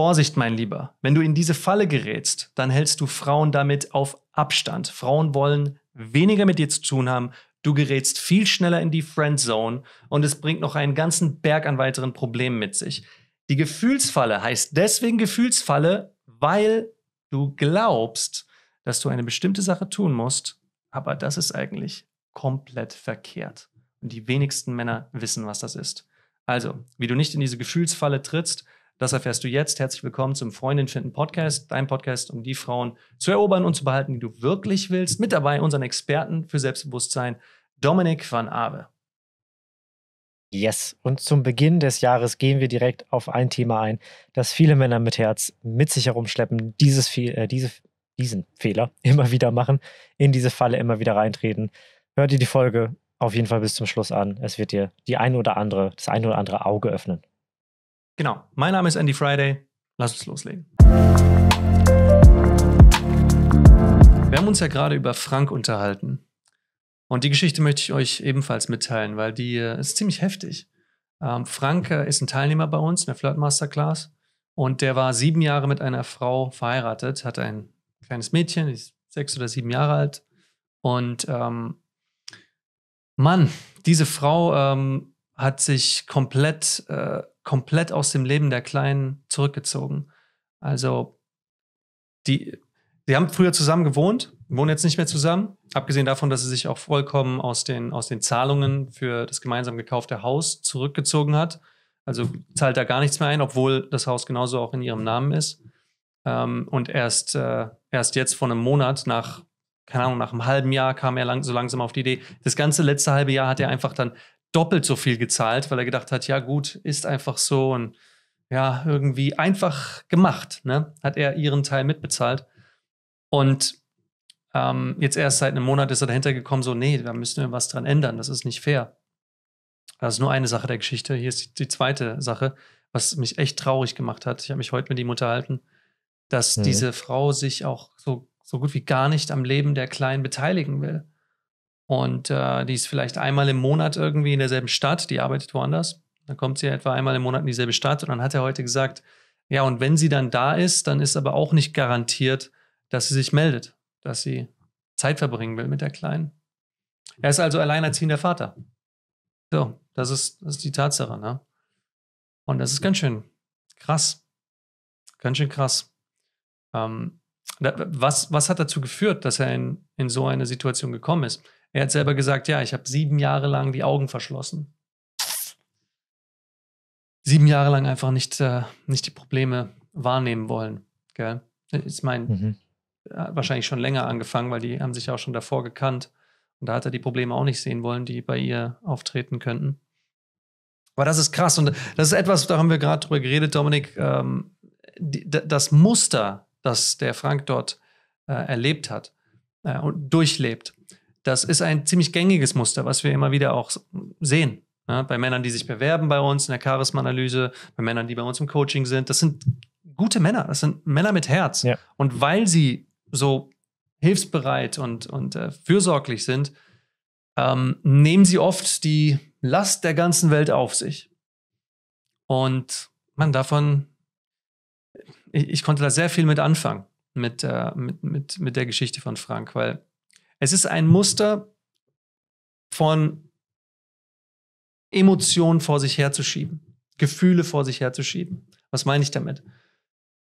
Vorsicht, mein Lieber, wenn du in diese Falle gerätst, dann hältst du Frauen damit auf Abstand. Frauen wollen weniger mit dir zu tun haben, du gerätst viel schneller in die Friendzone und es bringt noch einen ganzen Berg an weiteren Problemen mit sich. Die Gefühlsfalle heißt deswegen Gefühlsfalle, weil du glaubst, dass du eine bestimmte Sache tun musst, aber das ist eigentlich komplett verkehrt. Und die wenigsten Männer wissen, was das ist. Also, wie du nicht in diese Gefühlsfalle trittst, das erfährst du jetzt. Herzlich willkommen zum Freundin finden Podcast, dein Podcast, um die Frauen zu erobern und zu behalten, die du wirklich willst. Mit dabei unseren Experten für Selbstbewusstsein, Dominik van Awe. Yes, und zum Beginn des Jahres gehen wir direkt auf ein Thema ein, das viele Männer mit Herz mit sich herumschleppen, dieses Fe äh, diese, diesen Fehler immer wieder machen, in diese Falle immer wieder reintreten. Hört dir die Folge auf jeden Fall bis zum Schluss an. Es wird dir die ein oder andere, das ein oder andere Auge öffnen. Genau. Mein Name ist Andy Friday. Lass uns loslegen. Wir haben uns ja gerade über Frank unterhalten. Und die Geschichte möchte ich euch ebenfalls mitteilen, weil die äh, ist ziemlich heftig. Ähm, Frank äh, ist ein Teilnehmer bei uns in der Flirt Masterclass und der war sieben Jahre mit einer Frau verheiratet, hat ein kleines Mädchen, die ist sechs oder sieben Jahre alt. Und ähm, Mann, diese Frau ähm, hat sich komplett äh, komplett aus dem Leben der Kleinen zurückgezogen. Also die, sie haben früher zusammen gewohnt, wohnen jetzt nicht mehr zusammen. Abgesehen davon, dass sie sich auch vollkommen aus den, aus den Zahlungen für das gemeinsam gekaufte Haus zurückgezogen hat. Also zahlt da gar nichts mehr ein, obwohl das Haus genauso auch in ihrem Namen ist. Ähm, und erst, äh, erst jetzt vor einem Monat, nach, keine Ahnung, nach einem halben Jahr kam er lang, so langsam auf die Idee. Das ganze letzte halbe Jahr hat er einfach dann doppelt so viel gezahlt, weil er gedacht hat, ja gut, ist einfach so und ja, irgendwie einfach gemacht. Ne? Hat er ihren Teil mitbezahlt. Und ähm, jetzt erst seit einem Monat ist er dahinter gekommen, so, nee, da müssen wir was dran ändern, das ist nicht fair. Das ist nur eine Sache der Geschichte. Hier ist die, die zweite Sache, was mich echt traurig gemacht hat. Ich habe mich heute mit ihm unterhalten, dass mhm. diese Frau sich auch so, so gut wie gar nicht am Leben der Kleinen beteiligen will. Und äh, die ist vielleicht einmal im Monat irgendwie in derselben Stadt, die arbeitet woanders. Dann kommt sie etwa einmal im Monat in dieselbe Stadt. Und dann hat er heute gesagt, ja, und wenn sie dann da ist, dann ist aber auch nicht garantiert, dass sie sich meldet, dass sie Zeit verbringen will mit der Kleinen. Er ist also alleinerziehender Vater. So, das ist, das ist die Tatsache. Ne? Und das ist ganz schön krass. Ganz schön krass. Ähm, was, was hat dazu geführt, dass er in, in so eine Situation gekommen ist? Er hat selber gesagt, ja, ich habe sieben Jahre lang die Augen verschlossen. Sieben Jahre lang einfach nicht, äh, nicht die Probleme wahrnehmen wollen. Gell? Ich meine, mhm. Äh, wahrscheinlich schon länger angefangen, weil die haben sich ja auch schon davor gekannt. Und da hat er die Probleme auch nicht sehen wollen, die bei ihr auftreten könnten. Aber das ist krass. Und das ist etwas, da haben wir gerade drüber geredet, Dominik. Ähm, das Muster, das der Frank dort äh, erlebt hat äh, und durchlebt, das ist ein ziemlich gängiges Muster, was wir immer wieder auch sehen. Ja, ne? bei Männern, die sich bewerben bei uns in der Charisma-Analyse, bei Männern, die bei uns im Coaching sind. Das sind gute Männer, das sind Männer mit Herz. Ja. Und weil sie so hilfsbereit und, und äh, fürsorglich sind, ähm, nehmen sie oft die Last der ganzen Welt auf sich. Und man davon, ich, ich konnte da sehr viel mit anfangen, mit, äh, mit, mit, mit der Geschichte von Frank, weil es ist ein Muster von Emotionen vor sich herzuschieben, Gefühle vor sich herzuschieben. Was meine ich damit?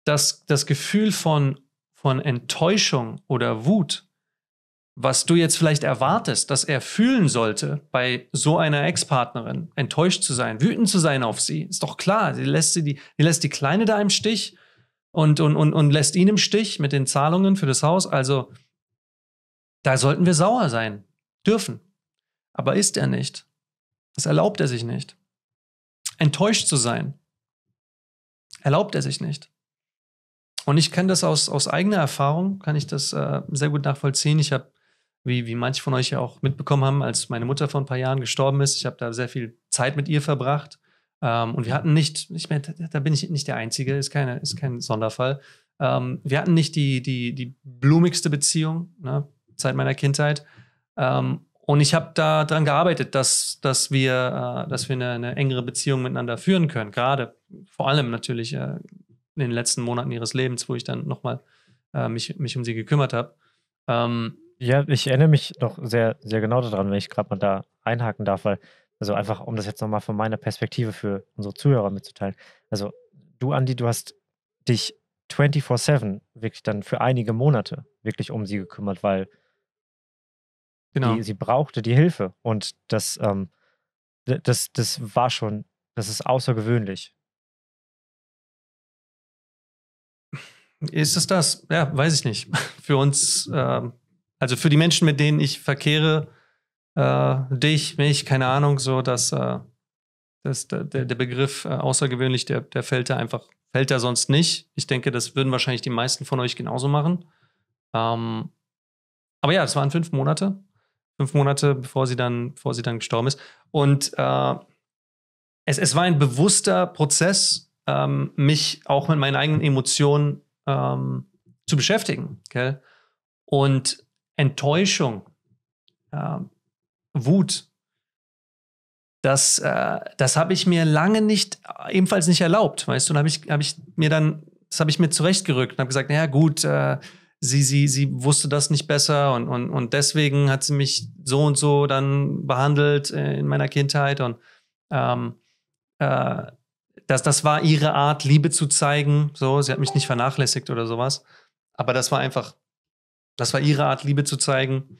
Dass das Gefühl von, von Enttäuschung oder Wut, was du jetzt vielleicht erwartest, dass er fühlen sollte, bei so einer Ex-Partnerin, enttäuscht zu sein, wütend zu sein auf sie, ist doch klar. Die lässt, sie die, die, lässt die Kleine da im Stich und, und, und, und lässt ihn im Stich mit den Zahlungen für das Haus. Also da sollten wir sauer sein dürfen. Aber ist er nicht. Das erlaubt er sich nicht. Enttäuscht zu sein, erlaubt er sich nicht. Und ich kenne das aus, aus eigener Erfahrung, kann ich das äh, sehr gut nachvollziehen. Ich habe, wie, wie manche von euch ja auch mitbekommen haben, als meine Mutter vor ein paar Jahren gestorben ist, ich habe da sehr viel Zeit mit ihr verbracht. Ähm, und wir hatten nicht, ich meine, da, da bin ich nicht der Einzige, ist, keine, ist kein Sonderfall. Ähm, wir hatten nicht die, die, die blumigste Beziehung. Ne? Zeit meiner Kindheit. Ähm, und ich habe daran gearbeitet, dass, dass wir, äh, dass wir eine, eine, engere Beziehung miteinander führen können. Gerade vor allem natürlich äh, in den letzten Monaten ihres Lebens, wo ich dann nochmal äh, mich, mich um sie gekümmert habe. Ähm, ja, ich erinnere mich noch sehr, sehr genau daran, wenn ich gerade mal da einhaken darf, weil, also einfach, um das jetzt nochmal von meiner Perspektive für unsere Zuhörer mitzuteilen. Also, du, Andi, du hast dich 24-7 wirklich dann für einige Monate wirklich um sie gekümmert, weil Genau. Die, sie brauchte die Hilfe. Und das, ähm, das, das war schon, das ist außergewöhnlich. Ist es das? Ja, weiß ich nicht. Für uns, ähm, also für die Menschen, mit denen ich verkehre, äh, dich, mich, keine Ahnung, so, dass, äh, dass der, der Begriff äh, außergewöhnlich, der, der fällt da einfach, fällt da sonst nicht. Ich denke, das würden wahrscheinlich die meisten von euch genauso machen. Ähm, aber ja, das waren fünf Monate fünf Monate, bevor sie dann, bevor sie dann gestorben ist. Und äh, es, es war ein bewusster Prozess, ähm, mich auch mit meinen eigenen Emotionen ähm, zu beschäftigen. Gell? Und Enttäuschung, äh, Wut, das, äh, das habe ich mir lange nicht, ebenfalls nicht erlaubt, weißt du, und habe ich, hab ich mir dann, das habe ich mir zurechtgerückt und habe gesagt, naja gut, äh, sie, sie, sie wusste das nicht besser und, und, und deswegen hat sie mich so und so dann behandelt äh, in meiner Kindheit und ähm, äh, das, das war ihre Art, Liebe zu zeigen. So, sie hat mich nicht vernachlässigt oder sowas. Aber das war einfach, das war ihre Art, Liebe zu zeigen.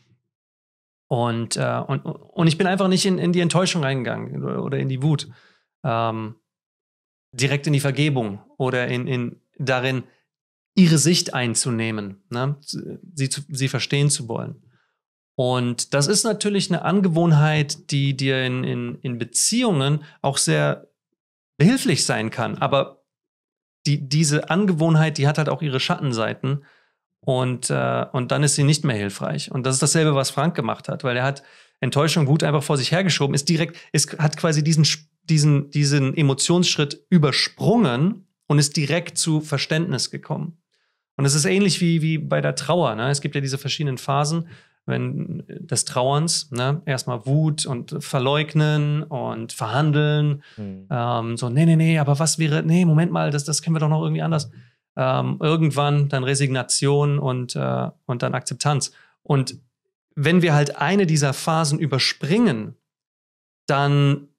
Und, äh, und, und ich bin einfach nicht in, in die Enttäuschung reingegangen oder in die Wut. Ähm, direkt in die Vergebung oder in, in darin, ihre Sicht einzunehmen, ne? sie, zu, sie verstehen zu wollen. Und das ist natürlich eine Angewohnheit, die dir in, in, in Beziehungen auch sehr behilflich sein kann. Aber die, diese Angewohnheit, die hat halt auch ihre Schattenseiten. Und, äh, und dann ist sie nicht mehr hilfreich. Und das ist dasselbe, was Frank gemacht hat, weil er hat Enttäuschung, gut einfach vor sich hergeschoben, ist direkt, ist, hat quasi diesen, diesen, diesen Emotionsschritt übersprungen und ist direkt zu Verständnis gekommen. Und es ist ähnlich wie, wie bei der Trauer. Ne? Es gibt ja diese verschiedenen Phasen wenn, des Trauerns. Ne? Erstmal Wut und Verleugnen und Verhandeln. Mhm. Ähm, so, nee, nee, nee, aber was wäre, nee, Moment mal, das, das können wir doch noch irgendwie anders. Ähm, irgendwann dann Resignation und, äh, und dann Akzeptanz. Und wenn wir halt eine dieser Phasen überspringen, dann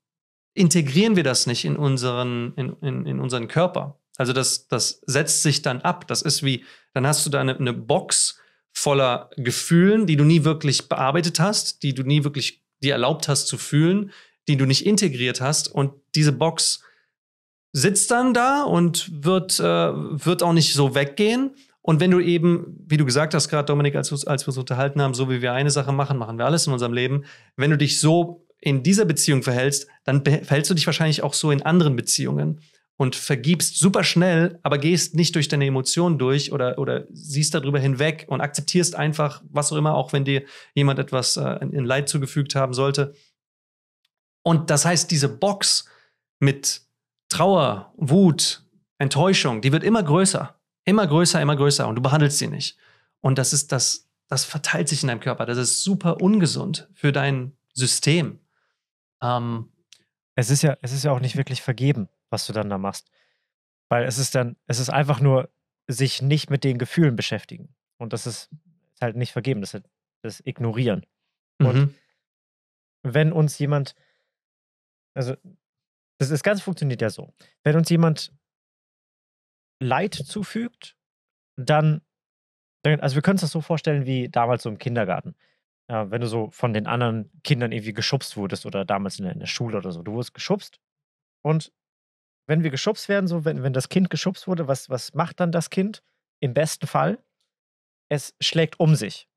integrieren wir das nicht in unseren, in, in, in unseren Körper. Also das, das setzt sich dann ab. Das ist wie, dann hast du da eine, eine Box voller Gefühlen, die du nie wirklich bearbeitet hast, die du nie wirklich dir erlaubt hast zu fühlen, die du nicht integriert hast. Und diese Box sitzt dann da und wird, äh, wird auch nicht so weggehen. Und wenn du eben, wie du gesagt hast, gerade Dominik, als, als wir uns unterhalten haben, so wie wir eine Sache machen, machen wir alles in unserem Leben. Wenn du dich so in dieser Beziehung verhältst, dann verhältst du dich wahrscheinlich auch so in anderen Beziehungen und vergibst super schnell, aber gehst nicht durch deine Emotionen durch oder, oder siehst darüber hinweg und akzeptierst einfach, was auch immer, auch wenn dir jemand etwas äh, in Leid zugefügt haben sollte. Und das heißt, diese Box mit Trauer, Wut, Enttäuschung, die wird immer größer, immer größer, immer größer und du behandelst sie nicht. Und das ist das, das verteilt sich in deinem Körper. Das ist super ungesund für dein System. Ähm, es ist ja, es ist ja auch nicht wirklich vergeben was du dann da machst. Weil es ist dann, es ist einfach nur sich nicht mit den Gefühlen beschäftigen. Und das ist halt nicht vergeben, das ist halt das Ignorieren. Mhm. Und wenn uns jemand, also das, das Ganze funktioniert ja so, wenn uns jemand Leid zufügt, dann, also wir können uns das so vorstellen wie damals so im Kindergarten. Ja, wenn du so von den anderen Kindern irgendwie geschubst wurdest oder damals in der, in der Schule oder so, du wurdest geschubst und wenn wir geschubst werden, so wenn, wenn das Kind geschubst wurde, was, was macht dann das Kind? Im besten Fall, es schlägt um sich,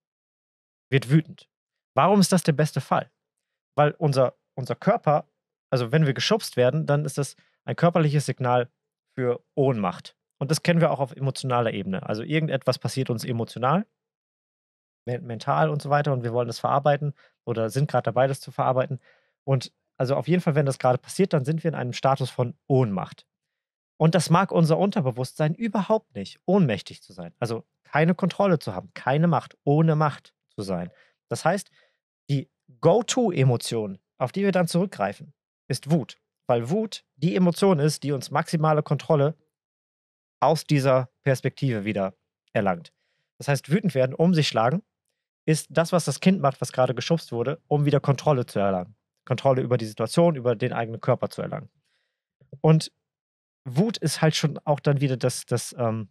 wird wütend. Warum ist das der beste Fall? Weil unser, unser Körper, also wenn wir geschubst werden, dann ist das ein körperliches Signal für Ohnmacht. Und das kennen wir auch auf emotionaler Ebene. Also irgendetwas passiert uns emotional, mental und so weiter und wir wollen das verarbeiten oder sind gerade dabei, das zu verarbeiten. Und also auf jeden Fall, wenn das gerade passiert, dann sind wir in einem Status von Ohnmacht. Und das mag unser Unterbewusstsein überhaupt nicht, ohnmächtig zu sein. Also keine Kontrolle zu haben, keine Macht, ohne Macht zu sein. Das heißt, die Go-To-Emotion, auf die wir dann zurückgreifen, ist Wut. Weil Wut die Emotion ist, die uns maximale Kontrolle aus dieser Perspektive wieder erlangt. Das heißt, wütend werden, um sich schlagen, ist das, was das Kind macht, was gerade geschubst wurde, um wieder Kontrolle zu erlangen. Kontrolle über die Situation, über den eigenen Körper zu erlangen. Und Wut ist halt schon auch dann wieder das, das, ähm,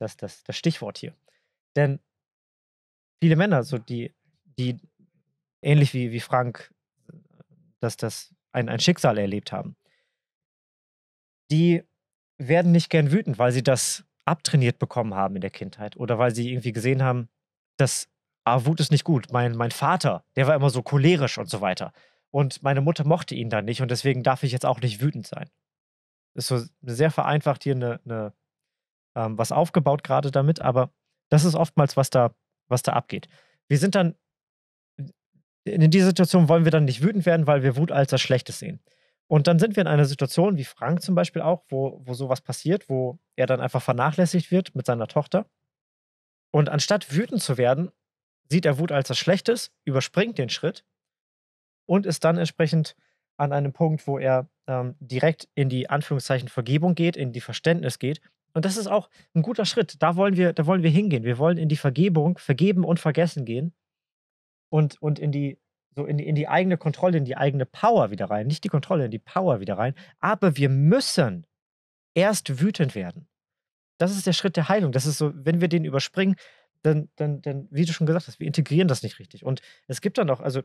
das, das, das Stichwort hier. Denn viele Männer, so die, die ähnlich wie, wie Frank, dass das ein, ein Schicksal erlebt haben, die werden nicht gern wütend, weil sie das abtrainiert bekommen haben in der Kindheit oder weil sie irgendwie gesehen haben, dass ah, Wut ist nicht gut. Mein, mein Vater, der war immer so cholerisch und so weiter. Und meine Mutter mochte ihn dann nicht und deswegen darf ich jetzt auch nicht wütend sein. Ist so sehr vereinfacht hier eine, eine ähm, was aufgebaut gerade damit, aber das ist oftmals, was da, was da abgeht. Wir sind dann, in dieser Situation wollen wir dann nicht wütend werden, weil wir Wut als das Schlechtes sehen. Und dann sind wir in einer Situation, wie Frank zum Beispiel auch, wo, wo sowas passiert, wo er dann einfach vernachlässigt wird mit seiner Tochter. Und anstatt wütend zu werden, sieht er Wut als das Schlechtes, überspringt den Schritt und ist dann entsprechend an einem Punkt, wo er ähm, direkt in die Anführungszeichen Vergebung geht, in die Verständnis geht. Und das ist auch ein guter Schritt. Da wollen wir, da wollen wir hingehen. Wir wollen in die Vergebung, vergeben und vergessen gehen und, und in die so in die, in die eigene Kontrolle, in die eigene Power wieder rein. Nicht die Kontrolle, in die Power wieder rein. Aber wir müssen erst wütend werden. Das ist der Schritt der Heilung. Das ist so, wenn wir den überspringen, dann, dann, dann, wie du schon gesagt hast, wir integrieren das nicht richtig. Und es gibt dann auch, also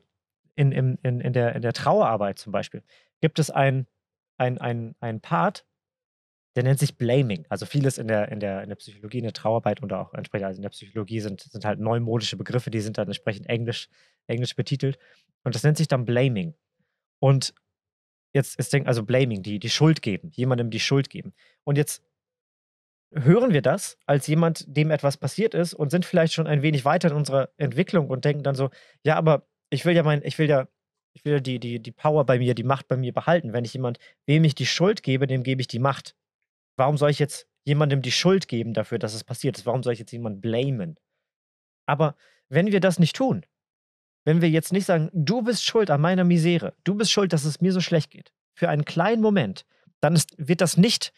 in, in, in, der, in der Trauerarbeit zum Beispiel, gibt es ein, ein, ein, ein Part, der nennt sich Blaming. Also vieles in der, in der, in der Psychologie, in der Trauerarbeit oder auch entsprechend, also in der Psychologie sind, sind halt neumodische Begriffe, die sind dann entsprechend englisch, englisch betitelt. Und das nennt sich dann Blaming. Und jetzt ist denk, also Blaming, die, die Schuld geben, jemandem die Schuld geben. Und jetzt hören wir das als jemand, dem etwas passiert ist und sind vielleicht schon ein wenig weiter in unserer Entwicklung und denken dann so, ja, aber ich will ja mein, ich will ja, ich will ja die, die, die Power bei mir, die Macht bei mir behalten. Wenn ich jemand, wem ich die Schuld gebe, dem gebe ich die Macht. Warum soll ich jetzt jemandem die Schuld geben dafür, dass es passiert ist? Warum soll ich jetzt jemanden blamen? Aber wenn wir das nicht tun, wenn wir jetzt nicht sagen, du bist schuld an meiner Misere, du bist schuld, dass es mir so schlecht geht, für einen kleinen Moment, dann ist, wird das nicht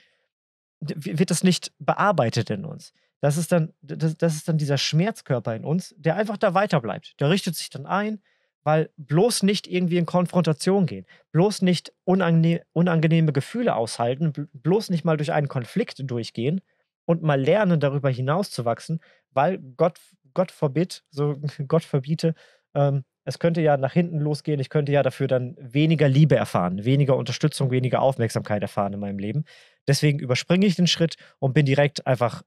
wird das nicht bearbeitet in uns. Das ist dann, das, das ist dann dieser Schmerzkörper in uns, der einfach da weiter bleibt. Der richtet sich dann ein, weil bloß nicht irgendwie in Konfrontation gehen, bloß nicht unangenehme Gefühle aushalten, bloß nicht mal durch einen Konflikt durchgehen und mal lernen, darüber hinaus zu wachsen, weil Gott, Gott verbitt, so Gott verbiete, ähm, es könnte ja nach hinten losgehen, ich könnte ja dafür dann weniger Liebe erfahren, weniger Unterstützung, weniger Aufmerksamkeit erfahren in meinem Leben. Deswegen überspringe ich den Schritt und bin direkt einfach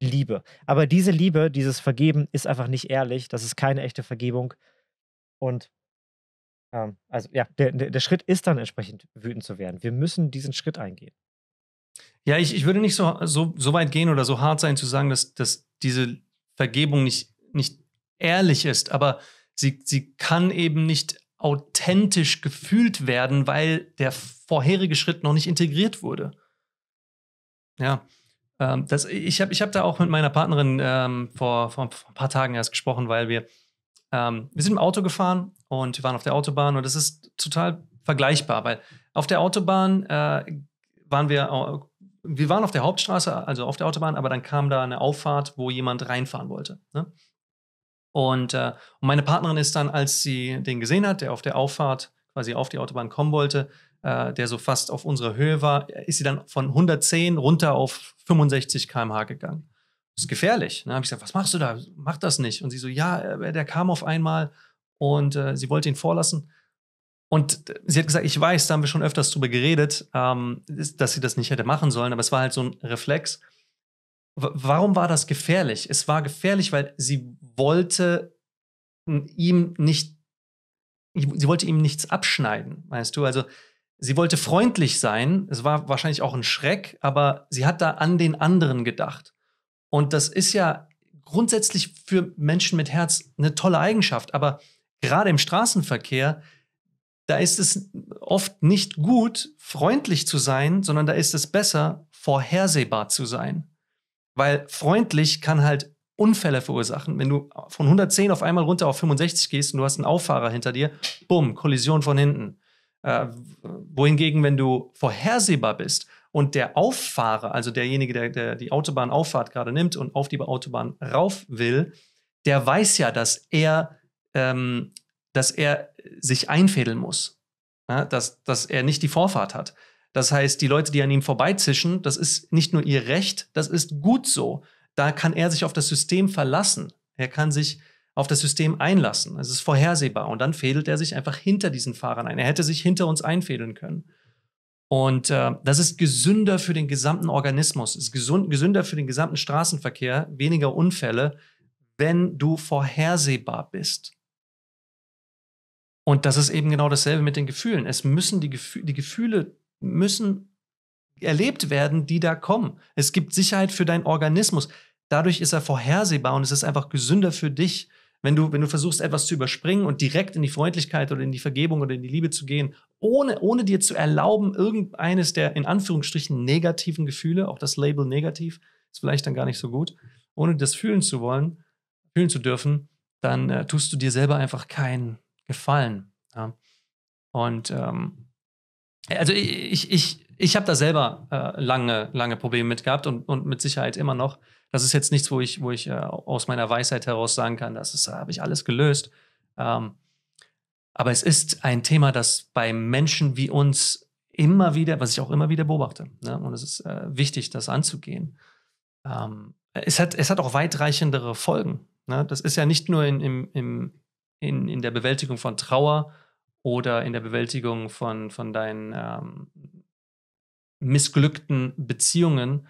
Liebe. Aber diese Liebe, dieses Vergeben ist einfach nicht ehrlich. Das ist keine echte Vergebung. Und ähm, also ja, der, der Schritt ist dann entsprechend wütend zu werden. Wir müssen diesen Schritt eingehen. Ja, ich, ich würde nicht so, so, so weit gehen oder so hart sein zu sagen, dass, dass diese Vergebung nicht, nicht ehrlich ist, aber sie, sie kann eben nicht authentisch gefühlt werden, weil der vorherige Schritt noch nicht integriert wurde. Ja. Ähm, das, ich habe ich hab da auch mit meiner Partnerin ähm, vor, vor ein paar Tagen erst gesprochen, weil wir, ähm, wir sind im Auto gefahren und wir waren auf der Autobahn und das ist total vergleichbar, weil auf der Autobahn äh, waren wir, wir waren auf der Hauptstraße, also auf der Autobahn, aber dann kam da eine Auffahrt, wo jemand reinfahren wollte. Ne? Und, äh, und meine Partnerin ist dann, als sie den gesehen hat, der auf der Auffahrt quasi auf die Autobahn kommen wollte, äh, der so fast auf unserer Höhe war, ist sie dann von 110 runter auf 65 km/h gegangen. Das ist gefährlich. Ne? Da habe ich gesagt, was machst du da? Mach das nicht. Und sie so, ja, äh, der kam auf einmal und äh, sie wollte ihn vorlassen. Und äh, sie hat gesagt, ich weiß, da haben wir schon öfters drüber geredet, ähm, dass sie das nicht hätte machen sollen, aber es war halt so ein Reflex. W warum war das gefährlich? Es war gefährlich, weil sie wollte ihm nicht, sie wollte ihm nichts abschneiden, weißt du? Also Sie wollte freundlich sein, es war wahrscheinlich auch ein Schreck, aber sie hat da an den anderen gedacht. Und das ist ja grundsätzlich für Menschen mit Herz eine tolle Eigenschaft, aber gerade im Straßenverkehr, da ist es oft nicht gut, freundlich zu sein, sondern da ist es besser, vorhersehbar zu sein. Weil freundlich kann halt Unfälle verursachen. Wenn du von 110 auf einmal runter auf 65 gehst und du hast einen Auffahrer hinter dir, bumm, Kollision von hinten. Äh, wohingegen, wenn du vorhersehbar bist und der Auffahrer, also derjenige, der, der die Autobahnauffahrt gerade nimmt und auf die Autobahn rauf will, der weiß ja, dass er, ähm, dass er sich einfädeln muss, ja, ne? dass, dass er nicht die Vorfahrt hat. Das heißt, die Leute, die an ihm vorbeizischen, das ist nicht nur ihr Recht, das ist gut so. Da kann er sich auf das System verlassen. Er kann sich auf das System einlassen. Es ist vorhersehbar. Und dann fädelt er sich einfach hinter diesen Fahrern ein. Er hätte sich hinter uns einfädeln können. Und äh, das ist gesünder für den gesamten Organismus, ist gesund, gesünder für den gesamten Straßenverkehr, weniger Unfälle, wenn du vorhersehbar bist. Und das ist eben genau dasselbe mit den Gefühlen. Es müssen die, Gefühle, die Gefühle müssen erlebt werden, die da kommen. Es gibt Sicherheit für deinen Organismus. Dadurch ist er vorhersehbar und es ist einfach gesünder für dich, wenn du, wenn du versuchst, etwas zu überspringen und direkt in die Freundlichkeit oder in die Vergebung oder in die Liebe zu gehen, ohne, ohne dir zu erlauben, irgendeines der in Anführungsstrichen negativen Gefühle, auch das Label negativ, ist vielleicht dann gar nicht so gut, ohne das fühlen zu wollen, fühlen zu dürfen, dann äh, tust du dir selber einfach keinen Gefallen. Ja? Und ähm, also ich, ich, ich habe da selber äh, lange, lange Probleme mit gehabt und, und mit Sicherheit immer noch das ist jetzt nichts, wo ich, wo ich äh, aus meiner Weisheit heraus sagen kann, das ist, habe ich alles gelöst. Ähm, aber es ist ein Thema, das bei Menschen wie uns immer wieder, was ich auch immer wieder beobachte. Ne? Und es ist äh, wichtig, das anzugehen. Ähm, es, hat, es hat auch weitreichendere Folgen. Ne? Das ist ja nicht nur in, im, im, in, in der Bewältigung von Trauer oder in der Bewältigung von, von deinen ähm, missglückten Beziehungen,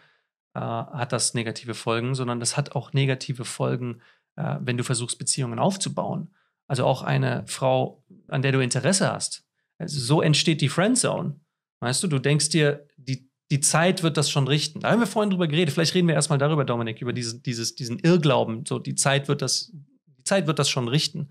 äh, hat das negative Folgen, sondern das hat auch negative Folgen, äh, wenn du versuchst, Beziehungen aufzubauen. Also auch eine Frau, an der du Interesse hast. Also so entsteht die Friendzone. Weißt du, du denkst dir, die, die Zeit wird das schon richten. Da haben wir vorhin drüber geredet. Vielleicht reden wir erstmal darüber, Dominik, über diese, dieses, diesen Irrglauben. So, die Zeit wird das, die Zeit wird das schon richten.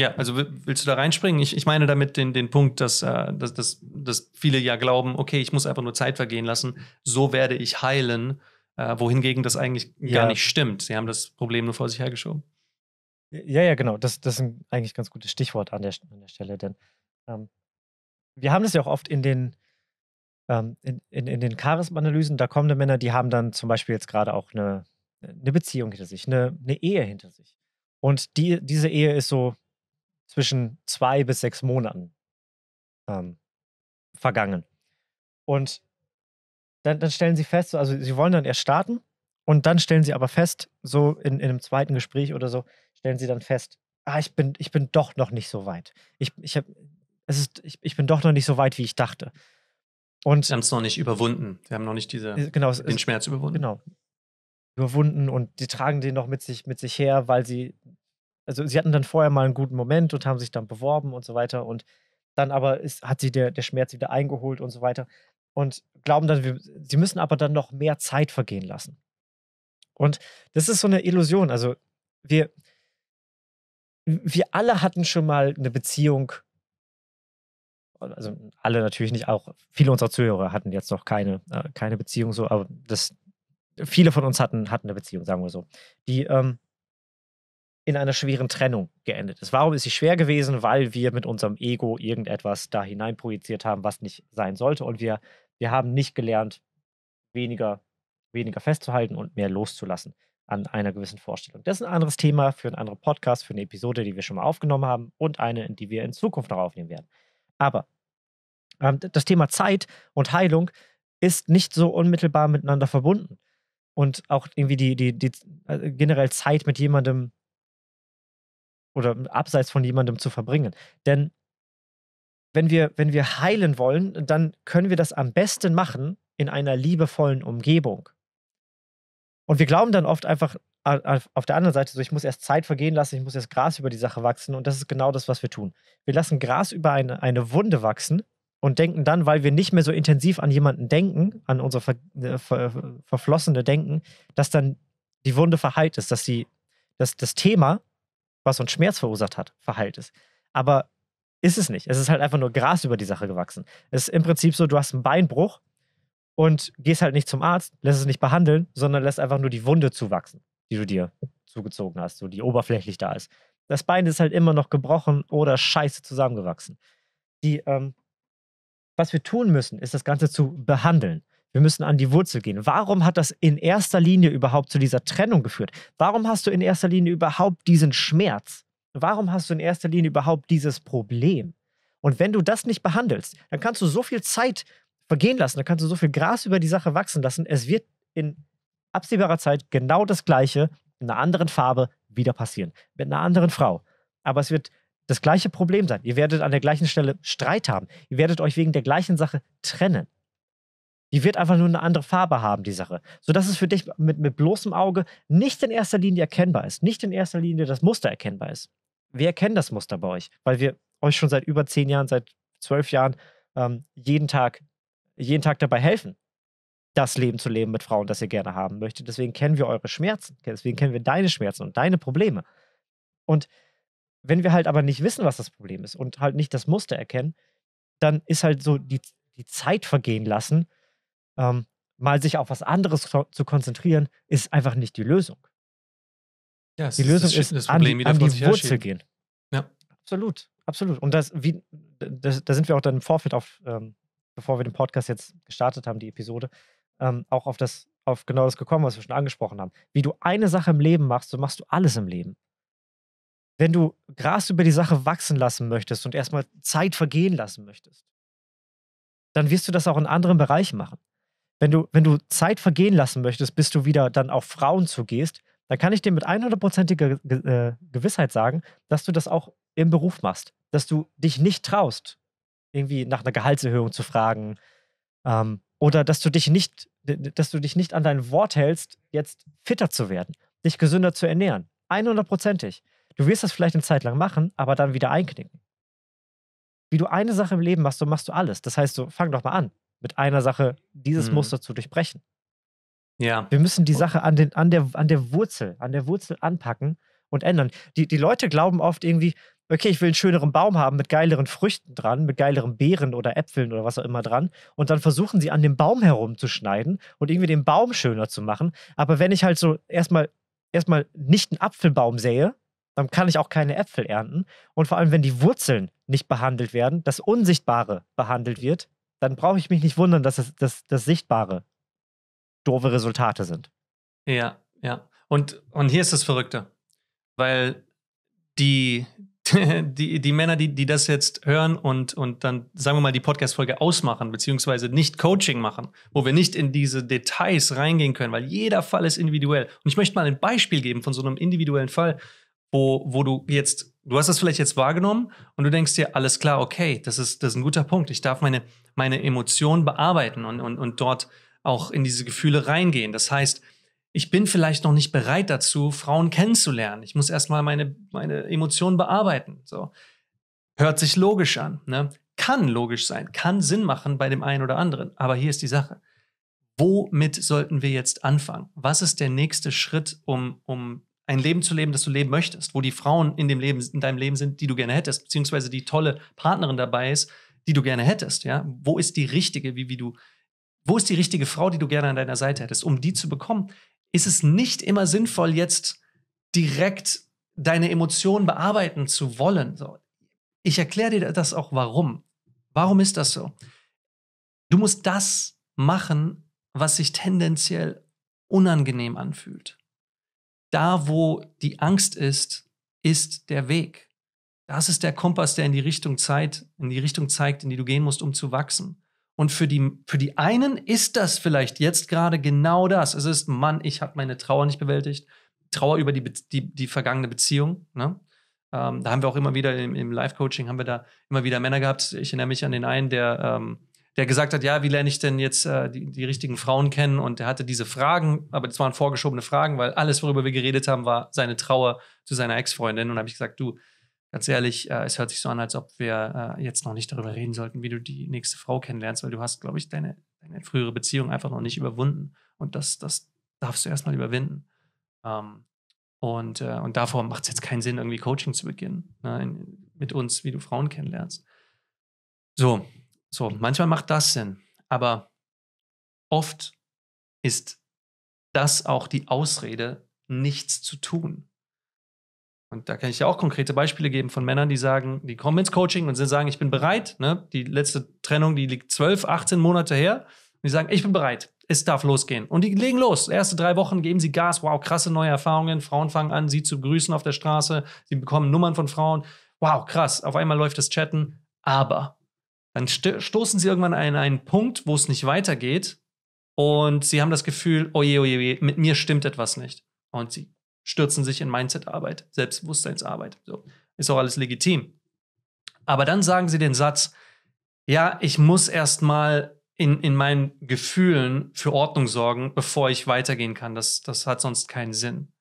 Ja, also willst du da reinspringen? Ich, ich meine damit den, den Punkt, dass, äh, dass, dass, dass viele ja glauben, okay, ich muss einfach nur Zeit vergehen lassen, so werde ich heilen, äh, wohingegen das eigentlich ja. gar nicht stimmt. Sie haben das Problem nur vor sich hergeschoben. Ja, ja, genau. Das, das ist ein eigentlich ganz gutes Stichwort an der, an der Stelle, denn ähm, wir haben das ja auch oft in den, ähm, in, in, in den Charisma-Analysen, da kommende Männer, die haben dann zum Beispiel jetzt gerade auch eine, eine Beziehung hinter sich, eine, eine Ehe hinter sich. Und die, diese Ehe ist so zwischen zwei bis sechs Monaten ähm, vergangen. Und dann, dann, stellen sie fest, also sie wollen dann erst starten und dann stellen sie aber fest, so in, in einem zweiten Gespräch oder so, stellen sie dann fest, ah, ich bin, ich bin doch noch nicht so weit. Ich, ich, hab, es ist, ich, ich bin doch noch nicht so weit, wie ich dachte. Und wir haben es noch nicht überwunden. Sie haben noch nicht diese, äh, genau, den ist, Schmerz überwunden. Genau. Überwunden und die tragen den noch mit sich, mit sich her, weil sie also sie hatten dann vorher mal einen guten Moment und haben sich dann beworben und so weiter und dann aber ist, hat sie der, der Schmerz wieder eingeholt und so weiter und glauben dann, wir, sie müssen aber dann noch mehr Zeit vergehen lassen. Und das ist so eine Illusion. Also wir, wir alle hatten schon mal eine Beziehung, also alle natürlich nicht, auch viele unserer Zuhörer hatten jetzt noch keine, äh, keine Beziehung so, aber das, viele von uns hatten, hatten eine Beziehung, sagen wir so, die ähm, in einer schweren Trennung geendet ist. Warum ist sie schwer gewesen? Weil wir mit unserem Ego irgendetwas da hineinprojiziert haben, was nicht sein sollte. Und wir, wir haben nicht gelernt, weniger, weniger festzuhalten und mehr loszulassen an einer gewissen Vorstellung. Das ist ein anderes Thema für einen anderen Podcast, für eine Episode, die wir schon mal aufgenommen haben und eine, die wir in Zukunft noch aufnehmen werden. Aber ähm, das Thema Zeit und Heilung ist nicht so unmittelbar miteinander verbunden. Und auch irgendwie die, die, die äh, generell Zeit mit jemandem oder abseits von jemandem zu verbringen. Denn wenn wir, wenn wir heilen wollen, dann können wir das am besten machen in einer liebevollen Umgebung. Und wir glauben dann oft einfach auf der anderen Seite so, ich muss erst Zeit vergehen lassen, ich muss erst Gras über die Sache wachsen. Und das ist genau das, was wir tun. Wir lassen Gras über eine, eine Wunde wachsen und denken dann, weil wir nicht mehr so intensiv an jemanden denken, an unser ver, äh, ver, äh, verflossene Denken, dass dann die Wunde verheilt ist, dass, die, dass das Thema was uns Schmerz verursacht hat, verheilt ist. Aber ist es nicht. Es ist halt einfach nur Gras über die Sache gewachsen. Es ist im Prinzip so, du hast einen Beinbruch und gehst halt nicht zum Arzt, lässt es nicht behandeln, sondern lässt einfach nur die Wunde zuwachsen, die du dir zugezogen hast, so die oberflächlich da ist. Das Bein ist halt immer noch gebrochen oder scheiße zusammengewachsen. Die, ähm, was wir tun müssen, ist das Ganze zu behandeln. Wir müssen an die Wurzel gehen. Warum hat das in erster Linie überhaupt zu dieser Trennung geführt? Warum hast du in erster Linie überhaupt diesen Schmerz? Warum hast du in erster Linie überhaupt dieses Problem? Und wenn du das nicht behandelst, dann kannst du so viel Zeit vergehen lassen, dann kannst du so viel Gras über die Sache wachsen lassen. Es wird in absehbarer Zeit genau das Gleiche in einer anderen Farbe wieder passieren. Mit einer anderen Frau. Aber es wird das gleiche Problem sein. Ihr werdet an der gleichen Stelle Streit haben. Ihr werdet euch wegen der gleichen Sache trennen. Die wird einfach nur eine andere Farbe haben, die Sache. Sodass es für dich mit, mit bloßem Auge nicht in erster Linie erkennbar ist. Nicht in erster Linie das Muster erkennbar ist. Wir erkennen das Muster bei euch, weil wir euch schon seit über zehn Jahren, seit zwölf Jahren ähm, jeden, Tag, jeden Tag dabei helfen, das Leben zu leben mit Frauen, das ihr gerne haben möchtet. Deswegen kennen wir eure Schmerzen. Deswegen kennen wir deine Schmerzen und deine Probleme. Und wenn wir halt aber nicht wissen, was das Problem ist und halt nicht das Muster erkennen, dann ist halt so die, die Zeit vergehen lassen, ähm, mal sich auf was anderes zu konzentrieren, ist einfach nicht die Lösung. Ja, die Lösung ist, das ist das an, die, an die Wurzel gehen. Ja. Absolut, absolut. Und das, wie, das, da sind wir auch dann im Vorfeld auf, ähm, bevor wir den Podcast jetzt gestartet haben, die Episode, ähm, auch auf das, auf genau das gekommen, was wir schon angesprochen haben. Wie du eine Sache im Leben machst, so machst du alles im Leben. Wenn du Gras über die Sache wachsen lassen möchtest und erstmal Zeit vergehen lassen möchtest, dann wirst du das auch in anderen Bereichen machen wenn du, wenn du Zeit vergehen lassen möchtest, bis du wieder dann auf Frauen zugehst, dann kann ich dir mit 100%iger äh, Gewissheit sagen, dass du das auch im Beruf machst. Dass du dich nicht traust, irgendwie nach einer Gehaltserhöhung zu fragen. Ähm, oder dass du dich nicht, dass du dich nicht an dein Wort hältst, jetzt fitter zu werden, dich gesünder zu ernähren. 100%ig. Du wirst das vielleicht eine Zeit lang machen, aber dann wieder einknicken. Wie du eine Sache im Leben machst, so machst du alles. Das heißt, so fang doch mal an mit einer Sache dieses hm. Muster zu durchbrechen. Ja. Wir müssen die oh. Sache an, den, an, der, an der Wurzel, an der Wurzel anpacken und ändern. Die, die Leute glauben oft irgendwie, okay, ich will einen schöneren Baum haben mit geileren Früchten dran, mit geileren Beeren oder Äpfeln oder was auch immer dran. Und dann versuchen sie an dem Baum herumzuschneiden und irgendwie den Baum schöner zu machen. Aber wenn ich halt so erstmal, erstmal nicht einen Apfelbaum sähe, dann kann ich auch keine Äpfel ernten. Und vor allem, wenn die Wurzeln nicht behandelt werden, das Unsichtbare behandelt wird, dann brauche ich mich nicht wundern, dass das, das, das Sichtbare doofe Resultate sind. Ja, ja. Und, und hier ist das Verrückte, weil die, die, die Männer, die, die das jetzt hören und, und dann, sagen wir mal, die Podcast-Folge ausmachen, beziehungsweise nicht Coaching machen, wo wir nicht in diese Details reingehen können, weil jeder Fall ist individuell. Und ich möchte mal ein Beispiel geben von so einem individuellen Fall, wo, wo du jetzt du hast das vielleicht jetzt wahrgenommen und du denkst dir, alles klar, okay, das ist, das ist ein guter Punkt. Ich darf meine, meine Emotionen bearbeiten und, und, und dort auch in diese Gefühle reingehen. Das heißt, ich bin vielleicht noch nicht bereit dazu, Frauen kennenzulernen. Ich muss erstmal meine, meine Emotionen bearbeiten. So. Hört sich logisch an. Ne? Kann logisch sein, kann Sinn machen bei dem einen oder anderen. Aber hier ist die Sache. Womit sollten wir jetzt anfangen? Was ist der nächste Schritt, um, um ein Leben zu leben, das du leben möchtest, wo die Frauen in, dem Leben, in deinem Leben sind, die du gerne hättest, beziehungsweise die tolle Partnerin dabei ist, die du gerne hättest. Ja? Wo ist die richtige, wie, wie du, wo ist die richtige Frau, die du gerne an deiner Seite hättest? Um die zu bekommen, ist es nicht immer sinnvoll, jetzt direkt deine Emotionen bearbeiten zu wollen. So. Ich erkläre dir das auch, warum. Warum ist das so? Du musst das machen, was sich tendenziell unangenehm anfühlt da wo die Angst ist, ist der Weg. Das ist der Kompass, der in die Richtung zeigt, in die Richtung zeigt, in die du gehen musst, um zu wachsen. Und für die, für die einen ist das vielleicht jetzt gerade genau das. Es ist, Mann, ich habe meine Trauer nicht bewältigt. Trauer über die, die, die vergangene Beziehung. Ne? Ähm, da haben wir auch immer wieder im, im Live-Coaching haben wir da immer wieder Männer gehabt. Ich erinnere mich an den einen, der ähm, der gesagt hat, ja, wie lerne ich denn jetzt äh, die, die, richtigen Frauen kennen? Und er hatte diese Fragen, aber das waren vorgeschobene Fragen, weil alles, worüber wir geredet haben, war seine Trauer zu seiner Ex-Freundin. Und habe ich gesagt, du, ganz ehrlich, äh, es hört sich so an, als ob wir äh, jetzt noch nicht darüber reden sollten, wie du die nächste Frau kennenlernst, weil du hast, glaube ich, deine, deine, frühere Beziehung einfach noch nicht überwunden. Und das, das darfst du erstmal überwinden. Ähm, und, äh, und davor macht es jetzt keinen Sinn, irgendwie Coaching zu beginnen ne, in, mit uns, wie du Frauen kennenlernst. So, so, manchmal macht das Sinn, aber oft ist das auch die Ausrede, nichts zu tun. Und da kann ich ja auch konkrete Beispiele geben von Männern, die sagen, die kommen ins Coaching und sagen, ich bin bereit. Ne? Die letzte Trennung, die liegt 12, 18 Monate her. Und die sagen, ich bin bereit, es darf losgehen. Und die legen los. Erste drei Wochen geben sie Gas. Wow, krasse neue Erfahrungen. Frauen fangen an, sie zu begrüßen auf der Straße. Sie bekommen Nummern von Frauen. Wow, krass. Auf einmal läuft das Chatten. Aber dann stoßen sie irgendwann an einen Punkt, wo es nicht weitergeht und sie haben das Gefühl, oje, oh oje, oh oje, oh mit mir stimmt etwas nicht. Und sie stürzen sich in Mindset-Arbeit, Selbstbewusstseinsarbeit. So. Ist auch alles legitim. Aber dann sagen sie den Satz, ja, ich muss erstmal in, in meinen Gefühlen für Ordnung sorgen, bevor ich weitergehen kann. Das, das hat sonst keinen Sinn.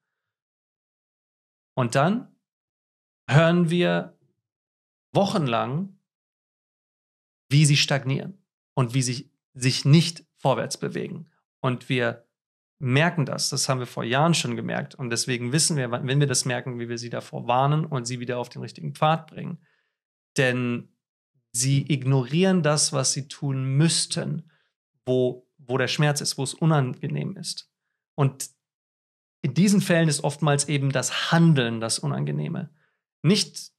Und dann hören wir wochenlang wie sie stagnieren und wie sie sich nicht vorwärts bewegen. Und wir merken das. Das haben wir vor Jahren schon gemerkt. Und deswegen wissen wir, wenn wir das merken, wie wir sie davor warnen und sie wieder auf den richtigen Pfad bringen. Denn sie ignorieren das, was sie tun müssten, wo, wo der Schmerz ist, wo es unangenehm ist. Und in diesen Fällen ist oftmals eben das Handeln das Unangenehme. Nicht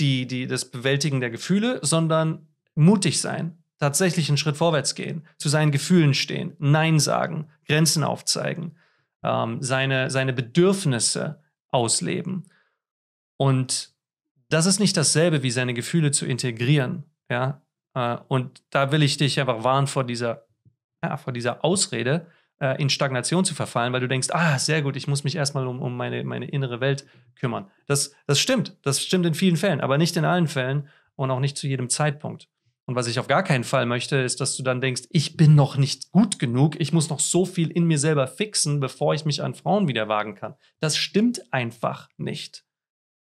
die, die, das Bewältigen der Gefühle, sondern mutig sein, tatsächlich einen Schritt vorwärts gehen, zu seinen Gefühlen stehen, Nein sagen, Grenzen aufzeigen, ähm, seine, seine Bedürfnisse ausleben. Und das ist nicht dasselbe wie seine Gefühle zu integrieren. Ja? Äh, und da will ich dich einfach warnen vor dieser, ja, vor dieser Ausrede, äh, in Stagnation zu verfallen, weil du denkst, ah, sehr gut, ich muss mich erstmal um, um meine, meine innere Welt kümmern. Das, das stimmt, das stimmt in vielen Fällen, aber nicht in allen Fällen und auch nicht zu jedem Zeitpunkt. Und was ich auf gar keinen Fall möchte, ist, dass du dann denkst, ich bin noch nicht gut genug, ich muss noch so viel in mir selber fixen, bevor ich mich an Frauen wieder wagen kann. Das stimmt einfach nicht.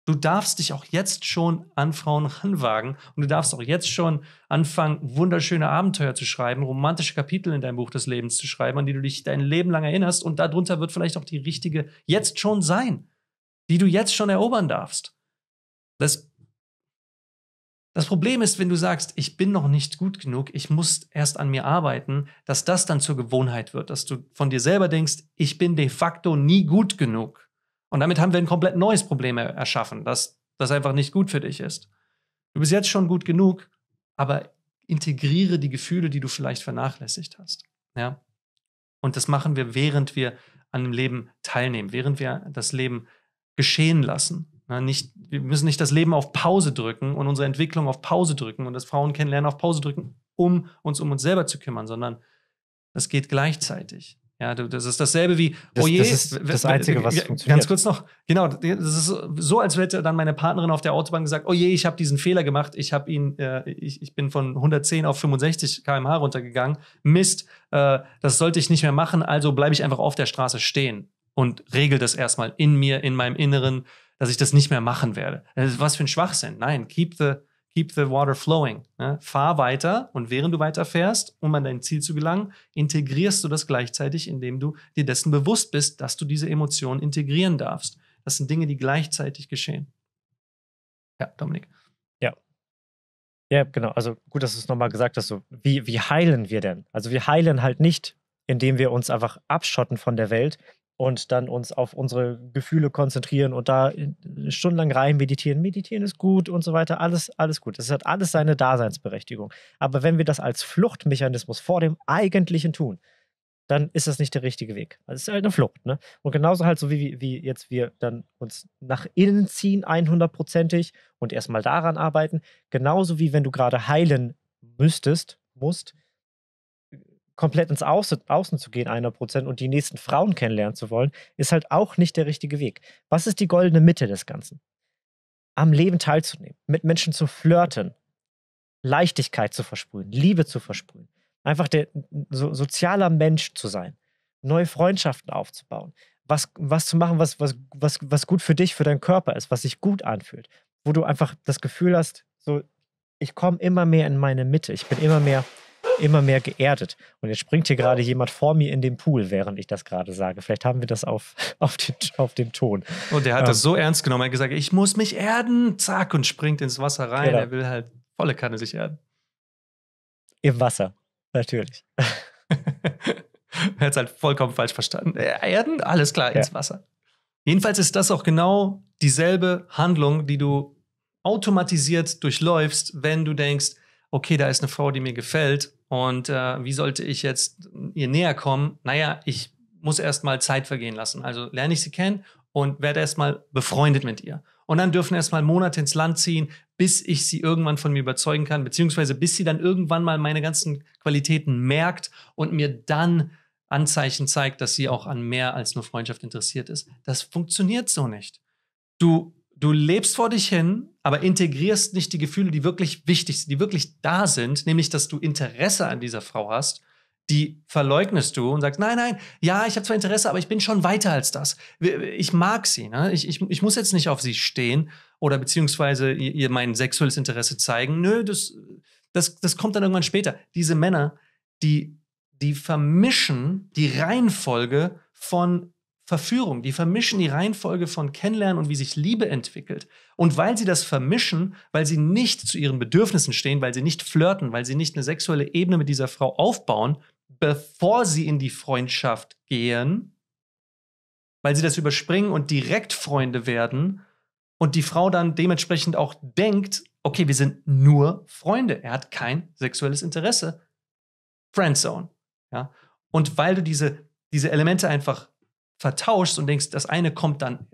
Du darfst dich auch jetzt schon an Frauen ranwagen und du darfst auch jetzt schon anfangen, wunderschöne Abenteuer zu schreiben, romantische Kapitel in deinem Buch des Lebens zu schreiben, an die du dich dein Leben lang erinnerst und darunter wird vielleicht auch die richtige jetzt schon sein, die du jetzt schon erobern darfst. Das das Problem ist, wenn du sagst, ich bin noch nicht gut genug, ich muss erst an mir arbeiten, dass das dann zur Gewohnheit wird, dass du von dir selber denkst, ich bin de facto nie gut genug. Und damit haben wir ein komplett neues Problem erschaffen, dass das einfach nicht gut für dich ist. Du bist jetzt schon gut genug, aber integriere die Gefühle, die du vielleicht vernachlässigt hast. Ja? Und das machen wir, während wir an dem Leben teilnehmen, während wir das Leben geschehen lassen nicht, wir müssen nicht das Leben auf Pause drücken und unsere Entwicklung auf Pause drücken und das Frauen kennenlernen auf Pause drücken, um uns um uns selber zu kümmern, sondern das geht gleichzeitig. Ja, das ist dasselbe wie, das, oh je, das ist das Einzige, was funktioniert. Ganz kurz noch, genau, das ist so, als hätte dann meine Partnerin auf der Autobahn gesagt, oh je, ich habe diesen Fehler gemacht, ich habe ihn, äh, ich, ich bin von 110 auf 65 km/h runtergegangen, Mist, äh, das sollte ich nicht mehr machen, also bleibe ich einfach auf der Straße stehen und regel das erstmal in mir, in meinem Inneren, dass ich das nicht mehr machen werde. Was für ein Schwachsinn. Nein, keep the, keep the water flowing. Ne? Fahr weiter und während du weiterfährst, um an dein Ziel zu gelangen, integrierst du das gleichzeitig, indem du dir dessen bewusst bist, dass du diese Emotionen integrieren darfst. Das sind Dinge, die gleichzeitig geschehen. Ja, Dominik. Ja. Ja, genau. Also gut, dass du es nochmal gesagt hast. So, wie, wie heilen wir denn? Also wir heilen halt nicht, indem wir uns einfach abschotten von der Welt, und dann uns auf unsere Gefühle konzentrieren und da äh, stundenlang rein meditieren. Meditieren ist gut und so weiter. Alles, alles gut. Es hat alles seine Daseinsberechtigung. Aber wenn wir das als Fluchtmechanismus vor dem Eigentlichen tun, dann ist das nicht der richtige Weg. Also es ist halt eine Flucht. Ne? Und genauso halt so wie, wie jetzt wir dann uns nach innen ziehen, 100%ig und erstmal daran arbeiten. Genauso wie wenn du gerade heilen müsstest, musst, komplett ins Außen, Außen zu gehen, einer Prozent, und die nächsten Frauen kennenlernen zu wollen, ist halt auch nicht der richtige Weg. Was ist die goldene Mitte des Ganzen? Am Leben teilzunehmen, mit Menschen zu flirten, Leichtigkeit zu versprühen, Liebe zu versprühen, einfach der so, sozialer Mensch zu sein, neue Freundschaften aufzubauen, was, was zu machen, was, was, was, was gut für dich, für deinen Körper ist, was sich gut anfühlt, wo du einfach das Gefühl hast, so, ich komme immer mehr in meine Mitte, ich bin immer mehr immer mehr geerdet. Und jetzt springt hier gerade oh. jemand vor mir in den Pool, während ich das gerade sage. Vielleicht haben wir das auf, auf, den, auf dem Ton. Und er hat ähm, das so ernst genommen. Er hat gesagt, ich muss mich erden. Zack, und springt ins Wasser rein. Genau. Er will halt volle Kanne sich erden. Im Wasser, natürlich. er hat es halt vollkommen falsch verstanden. Äh, erden, alles klar, ja. ins Wasser. Jedenfalls ist das auch genau dieselbe Handlung, die du automatisiert durchläufst, wenn du denkst, okay, da ist eine Frau, die mir gefällt, und äh, wie sollte ich jetzt ihr näher kommen? Naja, ich muss erstmal Zeit vergehen lassen. Also lerne ich sie kennen und werde erstmal befreundet mit ihr. Und dann dürfen erstmal Monate ins Land ziehen, bis ich sie irgendwann von mir überzeugen kann, beziehungsweise bis sie dann irgendwann mal meine ganzen Qualitäten merkt und mir dann Anzeichen zeigt, dass sie auch an mehr als nur Freundschaft interessiert ist. Das funktioniert so nicht. Du, du lebst vor dich hin, aber integrierst nicht die Gefühle, die wirklich wichtig sind, die wirklich da sind, nämlich dass du Interesse an dieser Frau hast, die verleugnest du und sagst, nein, nein, ja, ich habe zwar Interesse, aber ich bin schon weiter als das. Ich mag sie, ne? ich, ich, ich muss jetzt nicht auf sie stehen oder beziehungsweise ihr, ihr mein sexuelles Interesse zeigen. Nö, das, das, das kommt dann irgendwann später. Diese Männer, die, die vermischen die Reihenfolge von Verführung. Die vermischen die Reihenfolge von Kennenlernen und wie sich Liebe entwickelt. Und weil sie das vermischen, weil sie nicht zu ihren Bedürfnissen stehen, weil sie nicht flirten, weil sie nicht eine sexuelle Ebene mit dieser Frau aufbauen, bevor sie in die Freundschaft gehen, weil sie das überspringen und direkt Freunde werden und die Frau dann dementsprechend auch denkt, okay, wir sind nur Freunde. Er hat kein sexuelles Interesse. Friendzone. Ja? Und weil du diese, diese Elemente einfach vertauschst und denkst, das eine kommt dann,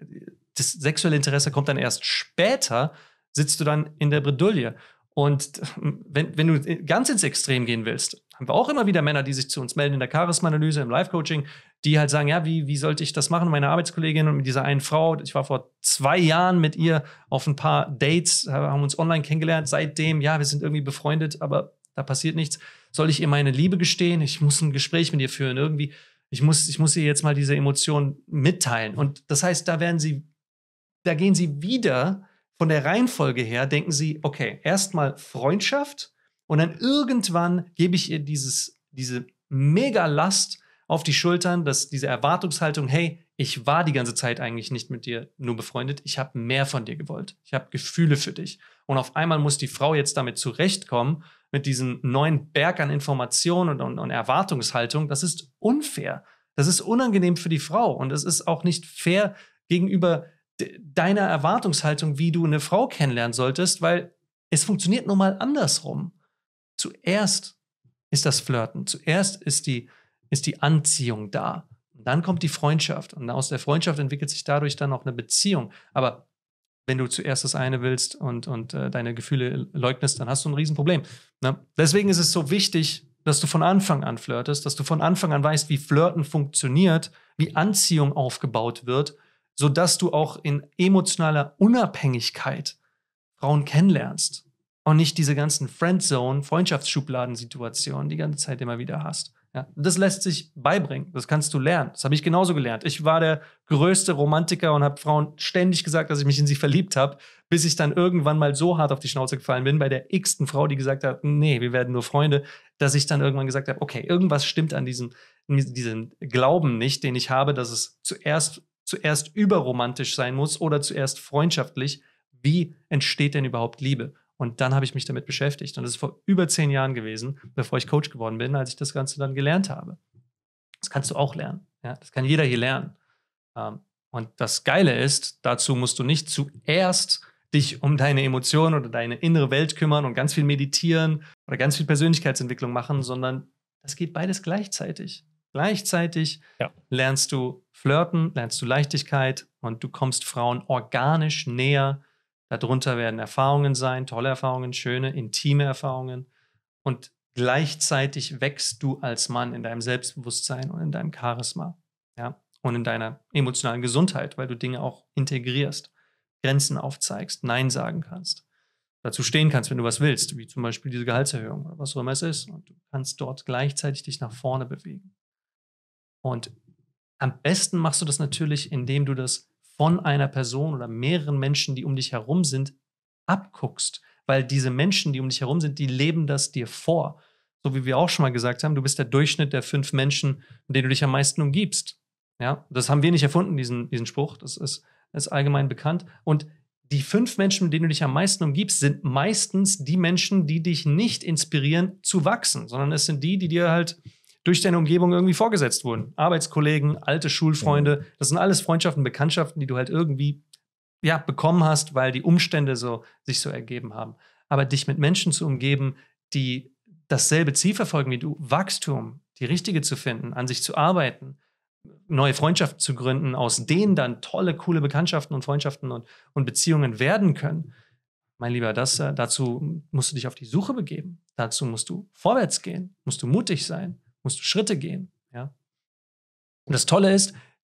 das sexuelle Interesse kommt dann erst später, sitzt du dann in der Bredouille. Und wenn, wenn du ganz ins Extrem gehen willst, haben wir auch immer wieder Männer, die sich zu uns melden in der Charisma-Analyse, im Live-Coaching, die halt sagen, ja, wie, wie sollte ich das machen? Meine Arbeitskollegin und mit dieser einen Frau, ich war vor zwei Jahren mit ihr auf ein paar Dates, haben uns online kennengelernt, seitdem, ja, wir sind irgendwie befreundet, aber da passiert nichts. Soll ich ihr meine Liebe gestehen? Ich muss ein Gespräch mit ihr führen, irgendwie ich muss, ich muss ihr jetzt mal diese Emotion mitteilen. Und das heißt, da werden sie, da gehen sie wieder von der Reihenfolge her, denken sie, okay, erstmal Freundschaft und dann irgendwann gebe ich ihr dieses, diese mega Last auf die Schultern, dass diese Erwartungshaltung, hey, ich war die ganze Zeit eigentlich nicht mit dir nur befreundet, ich habe mehr von dir gewollt. Ich habe Gefühle für dich. Und auf einmal muss die Frau jetzt damit zurechtkommen, mit diesem neuen Berg an Informationen und, und, und Erwartungshaltung. Das ist unfair. Das ist unangenehm für die Frau. Und es ist auch nicht fair gegenüber deiner Erwartungshaltung, wie du eine Frau kennenlernen solltest, weil es funktioniert nun mal andersrum. Zuerst ist das Flirten, zuerst ist die, ist die Anziehung da. Und dann kommt die Freundschaft. Und aus der Freundschaft entwickelt sich dadurch dann auch eine Beziehung. Aber wenn du zuerst das eine willst und, und äh, deine Gefühle leugnest, dann hast du ein Riesenproblem. Ne? Deswegen ist es so wichtig, dass du von Anfang an flirtest, dass du von Anfang an weißt, wie Flirten funktioniert, wie Anziehung aufgebaut wird, sodass du auch in emotionaler Unabhängigkeit Frauen kennenlernst und nicht diese ganzen Friendzone, Freundschaftsschubladensituationen die ganze Zeit immer wieder hast. Ja, das lässt sich beibringen. Das kannst du lernen. Das habe ich genauso gelernt. Ich war der größte Romantiker und habe Frauen ständig gesagt, dass ich mich in sie verliebt habe, bis ich dann irgendwann mal so hart auf die Schnauze gefallen bin bei der x-ten Frau, die gesagt hat, nee, wir werden nur Freunde, dass ich dann irgendwann gesagt habe, okay, irgendwas stimmt an diesem, diesem Glauben nicht, den ich habe, dass es zuerst, zuerst überromantisch sein muss oder zuerst freundschaftlich. Wie entsteht denn überhaupt Liebe? Und dann habe ich mich damit beschäftigt. Und das ist vor über zehn Jahren gewesen, bevor ich Coach geworden bin, als ich das Ganze dann gelernt habe. Das kannst du auch lernen. Ja? Das kann jeder hier lernen. Ähm, und das Geile ist, dazu musst du nicht zuerst dich um deine Emotionen oder deine innere Welt kümmern und ganz viel meditieren oder ganz viel Persönlichkeitsentwicklung machen, sondern das geht beides gleichzeitig. Gleichzeitig ja. lernst du flirten, lernst du Leichtigkeit und du kommst Frauen organisch näher Darunter werden Erfahrungen sein, tolle Erfahrungen, schöne, intime Erfahrungen. Und gleichzeitig wächst du als Mann in deinem Selbstbewusstsein und in deinem Charisma. Ja? Und in deiner emotionalen Gesundheit, weil du Dinge auch integrierst, Grenzen aufzeigst, Nein sagen kannst. Dazu stehen kannst, wenn du was willst, wie zum Beispiel diese Gehaltserhöhung oder was auch immer es ist. Und du kannst dort gleichzeitig dich nach vorne bewegen. Und am besten machst du das natürlich, indem du das von einer Person oder mehreren Menschen, die um dich herum sind, abguckst. Weil diese Menschen, die um dich herum sind, die leben das dir vor. So wie wir auch schon mal gesagt haben, du bist der Durchschnitt der fünf Menschen, mit denen du dich am meisten umgibst. Ja, das haben wir nicht erfunden, diesen, diesen Spruch. Das ist, ist allgemein bekannt. Und die fünf Menschen, mit denen du dich am meisten umgibst, sind meistens die Menschen, die dich nicht inspirieren zu wachsen, sondern es sind die, die dir halt durch deine Umgebung irgendwie vorgesetzt wurden. Arbeitskollegen, alte Schulfreunde, mhm. das sind alles Freundschaften, Bekanntschaften, die du halt irgendwie ja, bekommen hast, weil die Umstände so, sich so ergeben haben. Aber dich mit Menschen zu umgeben, die dasselbe Ziel verfolgen wie du, Wachstum, die richtige zu finden, an sich zu arbeiten, neue Freundschaften zu gründen, aus denen dann tolle, coole Bekanntschaften und Freundschaften und, und Beziehungen werden können. Mein Lieber, das, äh, dazu musst du dich auf die Suche begeben. Dazu musst du vorwärts gehen, musst du mutig sein musst du Schritte gehen. Ja? Und das Tolle ist,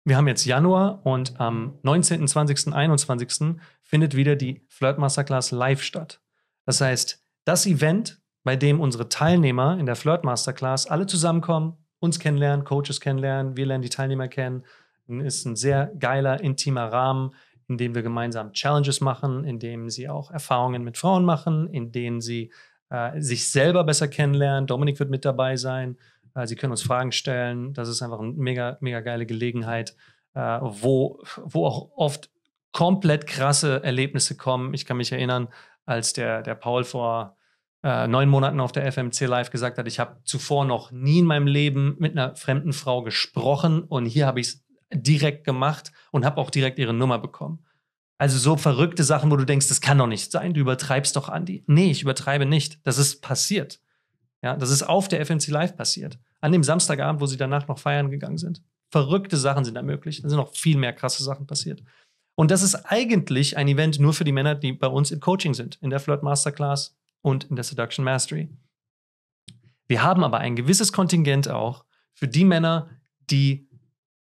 wir haben jetzt Januar und am 19., 20., 21. findet wieder die Flirt Masterclass live statt. Das heißt, das Event, bei dem unsere Teilnehmer in der Flirt Masterclass alle zusammenkommen, uns kennenlernen, Coaches kennenlernen, wir lernen die Teilnehmer kennen, ist ein sehr geiler, intimer Rahmen, in dem wir gemeinsam Challenges machen, in dem sie auch Erfahrungen mit Frauen machen, in denen sie äh, sich selber besser kennenlernen. Dominik wird mit dabei sein. Äh, sie können uns Fragen stellen. Das ist einfach eine mega, mega geile Gelegenheit, äh, wo, wo auch oft komplett krasse Erlebnisse kommen. Ich kann mich erinnern, als der, der Paul vor äh, neun Monaten auf der FMC Live gesagt hat, ich habe zuvor noch nie in meinem Leben mit einer fremden Frau gesprochen und hier habe ich es direkt gemacht und habe auch direkt ihre Nummer bekommen. Also so verrückte Sachen, wo du denkst, das kann doch nicht sein, du übertreibst doch, Andi. Nee, ich übertreibe nicht. Das ist passiert. Ja, das ist auf der FNC Live passiert. An dem Samstagabend, wo sie danach noch feiern gegangen sind. Verrückte Sachen sind da möglich. Da sind noch viel mehr krasse Sachen passiert. Und das ist eigentlich ein Event nur für die Männer, die bei uns im Coaching sind, in der Flirt Masterclass und in der Seduction Mastery. Wir haben aber ein gewisses Kontingent auch für die Männer, die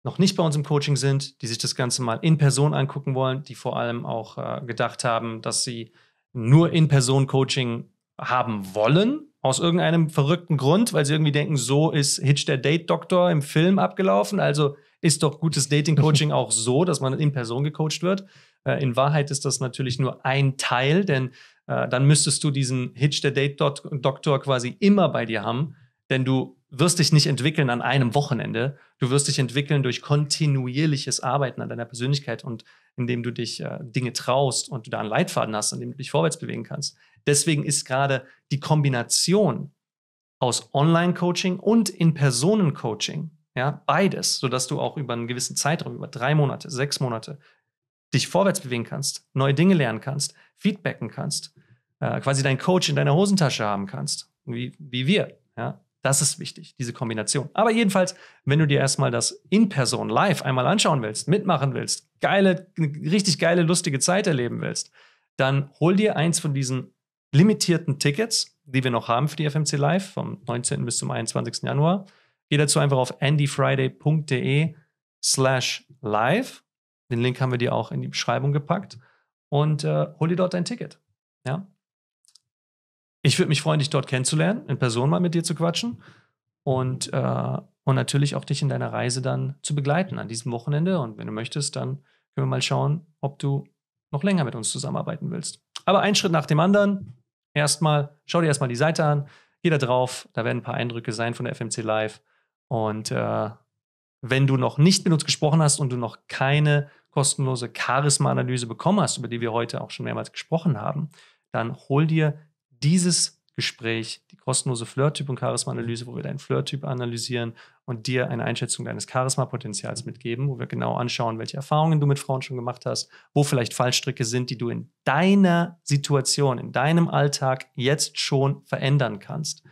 noch nicht bei uns im Coaching sind, die sich das Ganze mal in Person angucken wollen, die vor allem auch äh, gedacht haben, dass sie nur in Person Coaching haben wollen, aus irgendeinem verrückten Grund, weil sie irgendwie denken, so ist Hitch der Date-Doktor im Film abgelaufen. Also ist doch gutes Dating-Coaching auch so, dass man in Person gecoacht wird. Äh, in Wahrheit ist das natürlich nur ein Teil, denn äh, dann müsstest du diesen Hitch der Date-Doktor quasi immer bei dir haben. Denn du wirst dich nicht entwickeln an einem Wochenende. Du wirst dich entwickeln durch kontinuierliches Arbeiten an deiner Persönlichkeit und indem du dich äh, Dinge traust und du da einen Leitfaden hast, an dem du dich vorwärts bewegen kannst. Deswegen ist gerade die Kombination aus Online-Coaching und In-Personen-Coaching, ja, beides, sodass du auch über einen gewissen Zeitraum, über drei Monate, sechs Monate, dich vorwärts bewegen kannst, neue Dinge lernen kannst, feedbacken kannst, äh, quasi deinen Coach in deiner Hosentasche haben kannst, wie, wie wir. Ja, das ist wichtig, diese Kombination. Aber jedenfalls, wenn du dir erstmal das in Person live einmal anschauen willst, mitmachen willst, geile, richtig geile, lustige Zeit erleben willst, dann hol dir eins von diesen limitierten Tickets, die wir noch haben für die FMC Live vom 19. bis zum 21. Januar. Geh dazu einfach auf andyfriday.de slash live. Den Link haben wir dir auch in die Beschreibung gepackt und äh, hol dir dort dein Ticket. Ja? ich würde mich freuen, dich dort kennenzulernen, in Person mal mit dir zu quatschen und, äh, und natürlich auch dich in deiner Reise dann zu begleiten an diesem Wochenende. Und wenn du möchtest, dann können wir mal schauen, ob du noch länger mit uns zusammenarbeiten willst. Aber ein Schritt nach dem anderen. Erstmal, schau dir erstmal die Seite an, geh da drauf, da werden ein paar Eindrücke sein von der FMC Live. Und äh, wenn du noch nicht mit uns gesprochen hast und du noch keine kostenlose Charisma-Analyse bekommen hast, über die wir heute auch schon mehrmals gesprochen haben, dann hol dir dieses Gespräch, die kostenlose Flirttyp- und Charisma-Analyse, wo wir deinen Flirttyp analysieren und dir eine Einschätzung deines Charisma-Potenzials mitgeben, wo wir genau anschauen, welche Erfahrungen du mit Frauen schon gemacht hast, wo vielleicht Fallstricke sind, die du in deiner Situation, in deinem Alltag jetzt schon verändern kannst.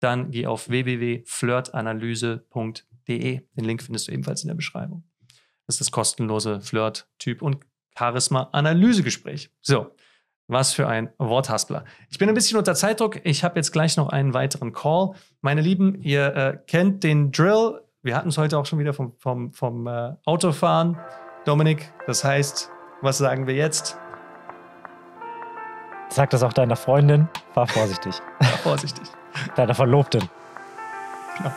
Dann geh auf www.flirtanalyse.de. Den Link findest du ebenfalls in der Beschreibung. Das ist das kostenlose Flirt-Typ- und charisma analyse gespräch So, was für ein Worthaspler. Ich bin ein bisschen unter Zeitdruck. Ich habe jetzt gleich noch einen weiteren Call. Meine Lieben, ihr äh, kennt den Drill. Wir hatten es heute auch schon wieder vom, vom, vom äh, Autofahren. Dominik, das heißt, was sagen wir jetzt? Sag das auch deiner Freundin. War vorsichtig. War vorsichtig. deiner Verlobten. Genau.